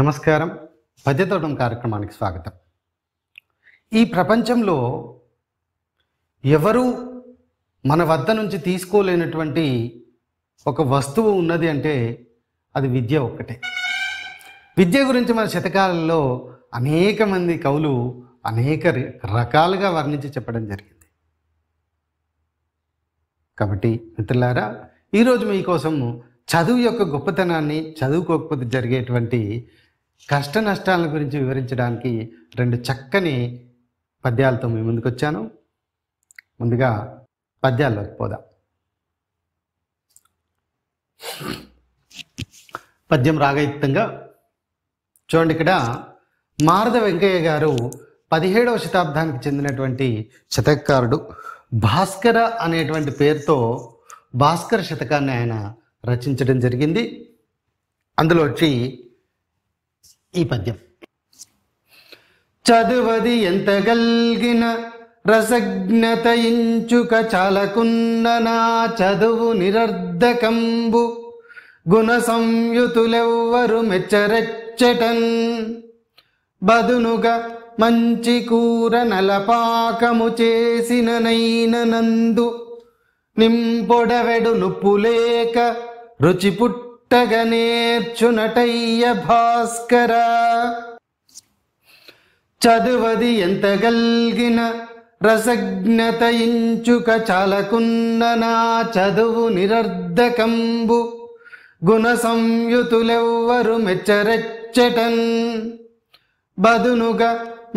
నమస్కారం పద్యతోటం కార్యక్రమానికి స్వాగతం ఈ ప్రపంచంలో ఎవరూ మన వద్ద నుంచి తీసుకోలేనటువంటి ఒక వస్తువు ఉన్నది అంటే అది విద్య ఒక్కటే విద్య గురించి మన శతకాలంలో అనేక మంది కవులు అనేక రకాలుగా వర్ణించి చెప్పడం జరిగింది కాబట్టి మిత్రులారా ఈరోజు మీకోసం చదువు యొక్క గొప్పతనాన్ని చదువుకోకపోతే జరిగేటువంటి కష్ట నష్టాల గురించి వివరించడానికి రెండు చక్కని పద్యాలతో మీ ముందుకు వచ్చాను ముందుగా పద్యాల్లోకి పోదాం పద్యం రాగయుక్తంగా చూడండి ఇక్కడ మారద వెంకయ్య గారు పదిహేడవ శతాబ్దానికి చెందినటువంటి శతకారుడు భాస్కర అనేటువంటి పేరుతో భాస్కర శతకాన్ని ఆయన రచించడం జరిగింది అందులో వచ్చి ఈ పద్యం చదువది ఎంత గల్గిన రసజ్ఞత ఇంచుక చాలకున్న నా చదువు నిరర్ధకంబు గుణ సంయుతులెవ్వరు మెచ్చరెచ్చటన్ బదునుగా మంచి కూర నలపాకము చేసిననైన నందు నింపొడవెడు నుప్పులేక రుచి పుట్ట పుట్టగనేర్చునటయ్య భాస్కర చదువది ఎంత గల్గిన రసజ్ఞత ఇంచుక చాలకున్న నా చదువు నిరర్ధకంబు గుణ సంయుతులెవ్వరు మెచ్చరెచ్చటన్ బదునుగా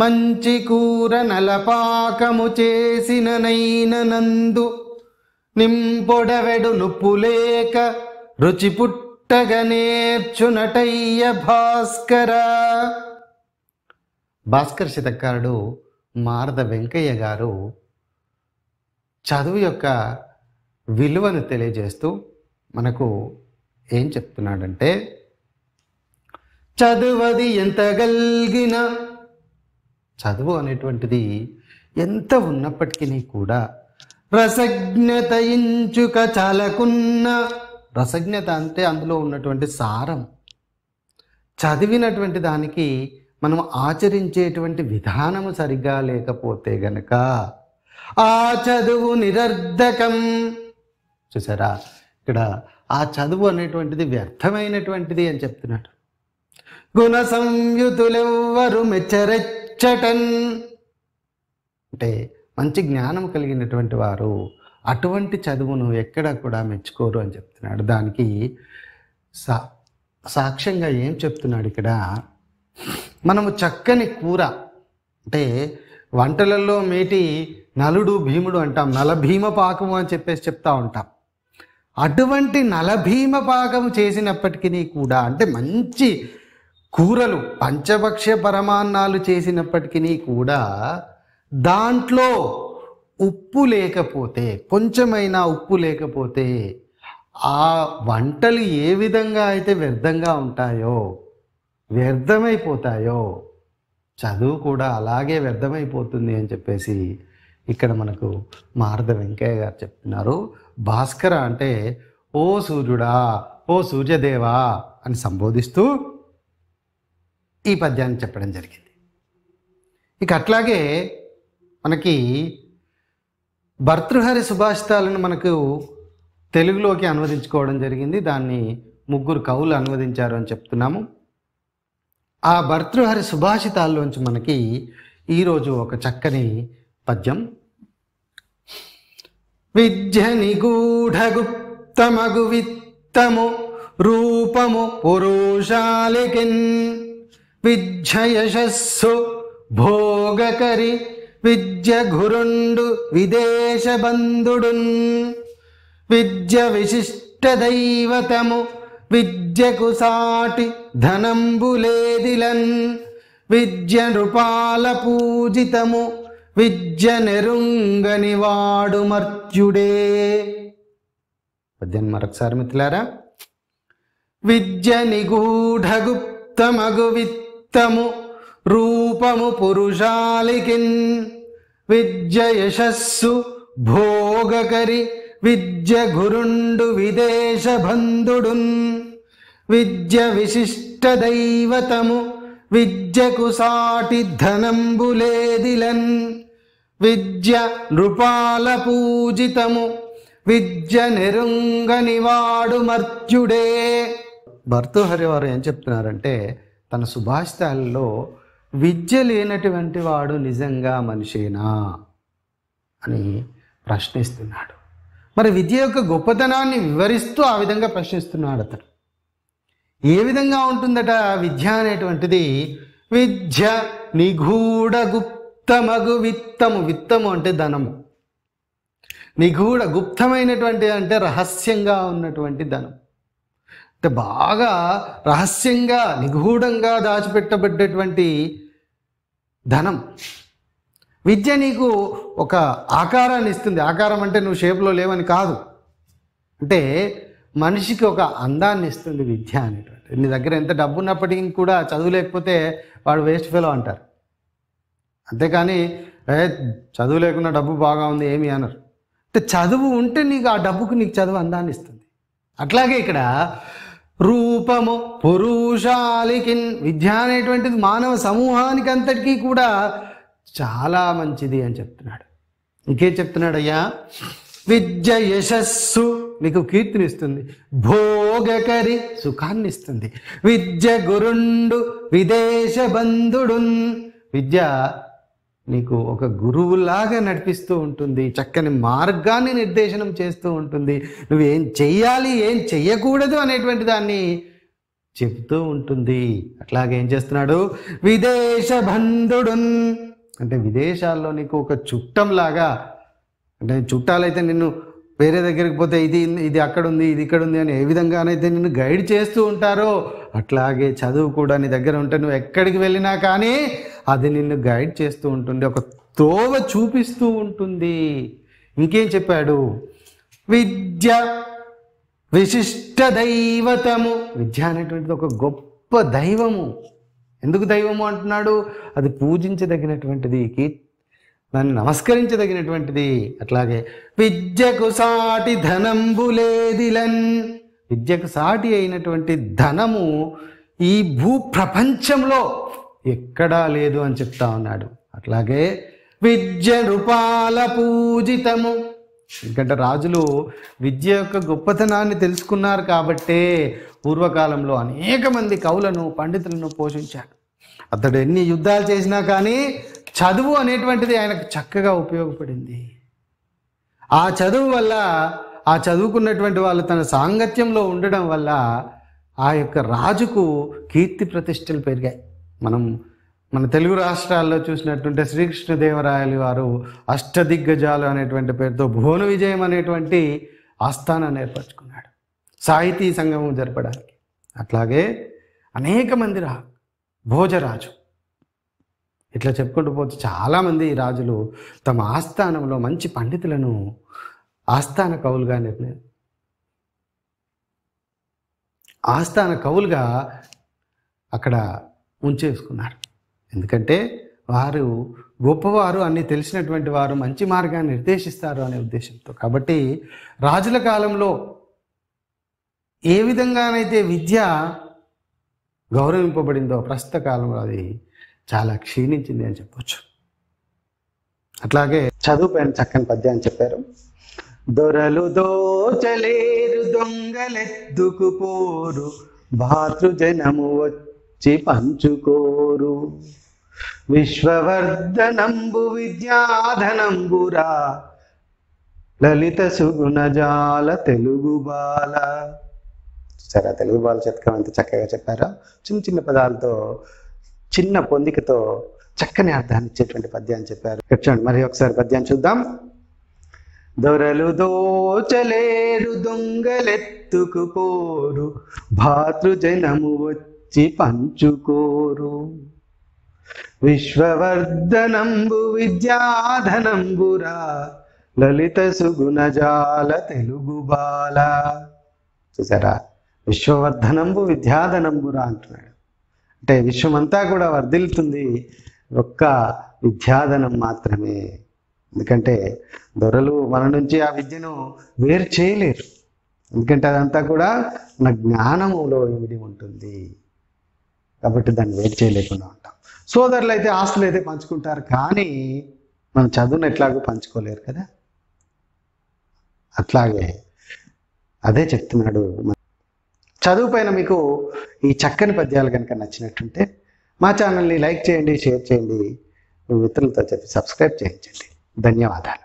మంచి కూర నలపాకము చేసిన నైన నందు నింపొడవెడు నుప్పులేక రుచి పుట్టగనేర్చునటయ్య భాస్కర భాస్కర్ శతకారుడు మారద వెంకయ్య గారు చదువు యొక్క విలువను తెలియజేస్తూ మనకు ఏం చెప్తున్నాడంటే చదువది ఎంత గల్గిన చదువు అనేటువంటిది ఎంత ఉన్నప్పటికీ కూడా రసజ్ఞత ఇంచుక చాలకున్న రసజ్ఞత అంటే అందులో ఉన్నటువంటి సారం చదివినటువంటి దానికి మనం ఆచరించేటువంటి విధానము సరిగ్గా లేకపోతే గనక ఆ చదువు నిరర్ధకం చూసారా ఇక్కడ ఆ చదువు అనేటువంటిది వ్యర్థమైనటువంటిది అని చెప్తున్నాడు గుణ సంయుతులెవ్వరు మెచ్చరెచ్చటన్ అంటే మంచి జ్ఞానం కలిగినటువంటి వారు అటువంటి చదువును ఎక్కడ కూడా మెచ్చుకోరు అని చెప్తున్నాడు దానికి సా సాక్ష్యంగా ఏం చెప్తున్నాడు ఇక్కడ మనము చక్కని కూర అంటే వంటలలో మేటి నలుడు భీముడు అంటాం నలభీమ పాకము అని చెప్పేసి చెప్తా ఉంటాం అటువంటి నలభీమ పాకము చేసినప్పటికీ కూడా అంటే మంచి కూరలు పంచభక్ష్య పరమాన్నాలు చేసినప్పటికీ కూడా దాంట్లో ఉప్పు లేకపోతే కొంచెమైనా ఉప్పు లేకపోతే ఆ వంటలు ఏ విధంగా అయితే వ్యర్థంగా ఉంటాయో వ్యర్థమైపోతాయో చదువు కూడా అలాగే వ్యర్థమైపోతుంది అని చెప్పేసి ఇక్కడ మనకు మారద వెంకయ్య గారు చెప్తున్నారు భాస్కర అంటే ఓ సూర్యుడా ఓ సూర్యదేవా అని సంబోధిస్తూ ఈ పద్యాన్ని చెప్పడం జరిగింది ఇక అట్లాగే మనకి భర్తృహరి సుభాషితాలను మనకు తెలుగులోకి అనువదించుకోవడం జరిగింది దాన్ని ముగ్గురు కవులు అనువదించారు అని చెప్తున్నాము ఆ భర్తృహరి సుభాషితాల్లోంచి మనకి ఈరోజు ఒక చక్కని పద్యం విద్య నిగూఢగుప్తమగు విత్తము రూపము పురుషాలికిన్ విద్య యశస్సు భోగకరి విద్య గురుండు విదేశబంధుడున్ విద్య విశిష్ట దైవతము విద్యకు సాటి ధనంబులేదిలన్ విద్య నృపాల పూజితము విద్య నెరుంగని వాడు మర్త్యుడే పద్దెనిమిది మరొకసారి మిత్రులారా విద్య నిగూఢగుప్తమగు విత్తము రూపము పురుషాలికిన్ విద్య యశస్సు భోగకరి విద్య గురుండు విదేశ బంధుడున్ విద్య విశిష్ట దైవతము విద్యకు సాటి ధనంబులేదిలన్ విద్య నృపాల పూజితము విద్య నిరుంగనివాడు మర్త్యుడే భర్తృహరి వారు ఏం చెప్తున్నారంటే తన సుభాషితాల్లో విద్య లేనటువంటి వాడు నిజంగా మనిషేనా అని ప్రశ్నిస్తున్నాడు మరి విద్య యొక్క గొప్పతనాన్ని వివరిస్తూ ఆ విధంగా ప్రశ్నిస్తున్నాడు అతడు ఏ విధంగా ఉంటుందట విద్య అనేటువంటిది విద్య నిగూఢ గుప్తమగు విత్తము విత్తము అంటే ధనము నిగూఢ గుప్తమైనటువంటి అంటే రహస్యంగా ఉన్నటువంటి ధనం అంటే బాగా రహస్యంగా నిగూఢంగా దాచిపెట్టబడ్డటువంటి ధనం విద్య నీకు ఒక ఆకారాన్ని ఇస్తుంది ఆకారం అంటే నువ్వు షేప్లో లేవని కాదు అంటే మనిషికి ఒక అందాన్ని ఇస్తుంది విద్య అనేటువంటి నీ దగ్గర ఎంత డబ్బు ఉన్నప్పటికీ కూడా చదువు లేకపోతే వాడు వేస్ట్ ఫెలో అంటారు అంతేకాని ఏ చదువు లేకుండా డబ్బు బాగా ఉంది ఏమి అనరు అంటే చదువు ఉంటే నీకు ఆ డబ్బుకు నీకు చదువు అందాన్ని ఇస్తుంది అట్లాగే ఇక్కడ రూపము పురుషాలికిన్ విద్య అనేటువంటిది మానవ సమూహానికి అంతటికీ కూడా చాలా మంచిది అని చెప్తున్నాడు ఇంకేం చెప్తున్నాడయ్యా విద్య యశస్సు మీకు కీర్తినిస్తుంది భోగకరి సుఖాన్ని ఇస్తుంది విద్య గురుండు విదేశ బంధుడున్ విద్య నీకు ఒక గురువులాగా నడిపిస్తూ ఉంటుంది చక్కని మార్గాన్ని నిర్దేశనం చేస్తూ ఉంటుంది నువ్వు ఏం చెయ్యాలి ఏం చెయ్యకూడదు అనేటువంటి దాన్ని చెబుతూ ఉంటుంది అట్లాగే ఏం చేస్తున్నాడు విదేశ బంధుడు అంటే విదేశాల్లో నీకు ఒక చుట్టంలాగా అంటే చుట్టాలైతే నిన్ను వేరే దగ్గరికి పోతే ఇది ఇది అక్కడ ఉంది ఇది ఇక్కడ ఉంది అని ఏ విధంగానైతే నిన్ను గైడ్ చేస్తూ ఉంటారో అట్లాగే చదువు కూడా నీ దగ్గర ఉంటే నువ్వు ఎక్కడికి వెళ్ళినా కానీ అది నిన్ను గైడ్ చేస్తూ ఉంటుంది ఒక త్రోవ చూపిస్తూ ఉంటుంది ఇంకేం చెప్పాడు విద్య విశిష్ట దైవతము విద్య అనేటువంటిది ఒక గొప్ప దైవము ఎందుకు దైవము అంటున్నాడు అది పూజించదగినటువంటిది దాన్ని నమస్కరించదగినటువంటిది అట్లాగే విద్యకు సాటి ధనంబులేదిలన్ విద్యకు సాటి అయినటువంటి ధనము ఈ భూప్రపంచంలో ఎక్కడా లేదు అని చెప్తా ఉన్నాడు అట్లాగే విద్య రూపాల పూజితము ఎందుకంటే రాజులు విద్య యొక్క గొప్పతనాన్ని తెలుసుకున్నారు కాబట్టే పూర్వకాలంలో అనేక మంది కవులను పండితులను పోషించారు అతడు ఎన్ని యుద్ధాలు చేసినా కానీ చదువు అనేటువంటిది ఆయనకు చక్కగా ఉపయోగపడింది ఆ చదువు వల్ల ఆ చదువుకున్నటువంటి వాళ్ళు తన సాంగత్యంలో ఉండడం వల్ల ఆ యొక్క రాజుకు కీర్తి ప్రతిష్టలు పెరిగాయి మనం మన తెలుగు రాష్ట్రాల్లో చూసినట్టుంటే శ్రీకృష్ణదేవరాయలు వారు అష్టదిగ్గజాలు అనేటువంటి పేరుతో భువన విజయం అనేటువంటి ఆస్థానాన్ని ఏర్పరచుకున్నాడు సాహితీ సంగమం జరపడానికి అట్లాగే అనేక మంది రా భోజరాజు ఇట్లా చెప్పుకుంటూ పోతే చాలామంది రాజులు తమ ఆస్థానంలో మంచి పండితులను ఆస్థాన కవులుగా నిర్ణయం ఆస్థాన కవులుగా అక్కడ ఉంచేసుకున్నారు ఎందుకంటే వారు గొప్పవారు అన్ని తెలిసినటువంటి వారు మంచి మార్గాన్ని నిర్దేశిస్తారు అనే ఉద్దేశంతో కాబట్టి రాజుల కాలంలో ఏ విధంగానైతే విద్య గౌరవింపబడిందో ప్రస్తుత కాలంలో అది చాలా క్షీణించింది అని చెప్పొచ్చు అట్లాగే చదువుపైన చక్కని పద్యం అని చెప్పారు దొరలు దోచలేరు దొంగలెత్తుకుపోరు భాతృజనము వచ్చి చి పంచుకోరు విశ్వవర్ధనంబు విద్యాధనంబురా లలిత సుగుణజాల తెలుగు బాల సరే తెలుగు బాల శతకం ఎంత చక్కగా చెప్పారా చిన్న చిన్న పదాలతో చిన్న పొందికతో చక్కని అర్థాన్ని ఇచ్చేటువంటి పద్యాన్ని చెప్పారు చూడండి మరి ఒకసారి పద్యాన్ని చూద్దాం దొరలు దోచలేరు దొంగలెత్తుకుపోరు భాతృజనము వచ్చి వచ్చి పంచుకోరు విశ్వవర్ధనంబు విద్యాధనంబురా లలిత సుగుణజాల తెలుగు బాల చూసారా విశ్వవర్ధనంబు విద్యాధనంబురా అంటున్నాడు అంటే విశ్వమంతా కూడా వర్ధిల్తుంది ఒక్క విద్యాధనం మాత్రమే ఎందుకంటే దొరలు మన నుంచి ఆ విద్యను వేరు చేయలేరు ఎందుకంటే అదంతా కూడా మన జ్ఞానములో ఏమిటి ఉంటుంది కాబట్టి దాన్ని వెయిట్ చేయలేకుండా ఉంటాం సోదరులు అయితే ఆస్తులు అయితే పంచుకుంటారు కానీ మనం చదువుని ఎట్లాగో పంచుకోలేరు కదా అట్లాగే అదే చెప్తున్నాడు చదువు పైన మీకు ఈ చక్కని పద్యాలు కనుక నచ్చినట్టుంటే మా ఛానల్ని లైక్ చేయండి షేర్ చేయండి మీ మిత్రులతో చెప్పి సబ్స్క్రైబ్ చేయించండి ధన్యవాదాలు